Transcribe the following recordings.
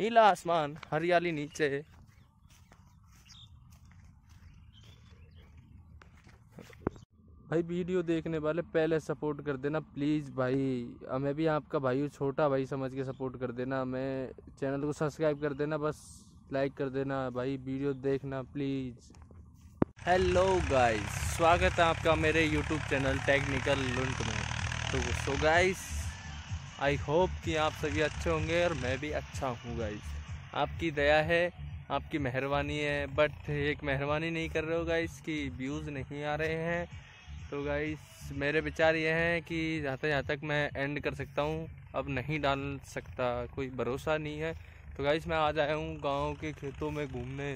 नीला आसमान हरियाली नीचे भाई वीडियो देखने वाले पहले सपोर्ट कर देना प्लीज़ भाई हमें भी आपका भाई छोटा भाई समझ के सपोर्ट कर देना मैं चैनल को सब्सक्राइब कर देना बस लाइक कर देना भाई वीडियो देखना प्लीज़ हेलो गाइस स्वागत है आपका मेरे यूट्यूब चैनल टेक्निकल लुंट में तो सो गाइस आई होप कि आप सभी अच्छे होंगे और मैं भी अच्छा हूँ गाइज आपकी दया है आपकी मेहरबानी है बट एक मेहरबानी नहीं कर रहे हो गाइज कि व्यूज़ नहीं आ रहे हैं तो गाइज मेरे विचार ये हैं कि जाते जहाँ तक मैं एंड कर सकता हूँ अब नहीं डाल सकता कोई भरोसा नहीं है तो गाइज मैं आ जाया हूँ गाँव के खेतों में घूमने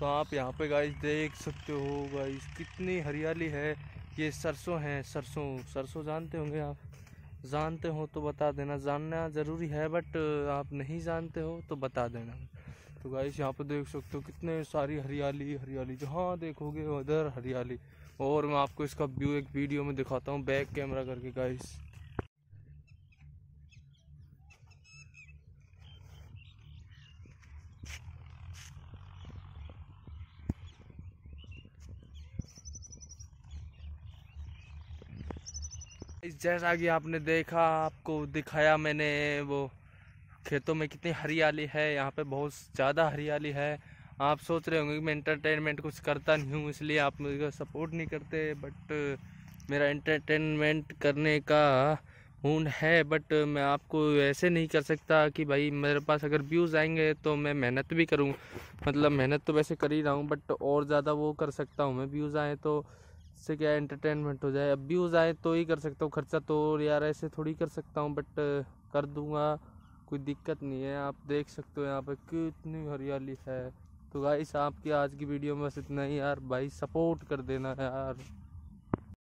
तो आप यहाँ पे गाइस देख सकते हो गाइस कितनी हरियाली है ये सरसों हैं सरसों सरसों जानते होंगे आप जानते हो तो बता देना जानना ज़रूरी है बट आप नहीं जानते हो तो बता देना तो गाइस यहाँ पर देख सकते हो कितने सारी हरियाली हरियाली जहाँ देखोगे उधर हरियाली और मैं आपको इसका व्यू एक वीडियो में दिखाता हूँ बैक कैमरा करके गाइस जैसा कि आपने देखा आपको दिखाया मैंने वो खेतों में कितनी हरियाली है यहाँ पे बहुत ज़्यादा हरियाली है आप सोच रहे होंगे कि मैं इंटरटेनमेंट कुछ करता नहीं हूँ इसलिए आप मुझे सपोर्ट नहीं करते बट मेरा इंटरटेनमेंट करने का मूड है बट मैं आपको ऐसे नहीं कर सकता कि भाई मेरे पास अगर व्यूज़ आएंगे तो मैं मेहनत भी करूँ मतलब मेहनत तो वैसे कर ही रहा हूँ बट और ज़्यादा वो कर सकता हूँ मैं व्यूज़ आए तो इससे क्या एंटरटेनमेंट हो जाए अब व्यूज़ आए तो ही कर सकता हूँ खर्चा तो यार ऐसे थोड़ी कर सकता हूँ बट कर दूँगा कोई दिक्कत नहीं है आप देख सकते हो यहाँ पर कितनी हरियाली है तो गाइस आपकी आज की वीडियो में बस इतना ही यार भाई सपोर्ट कर देना यार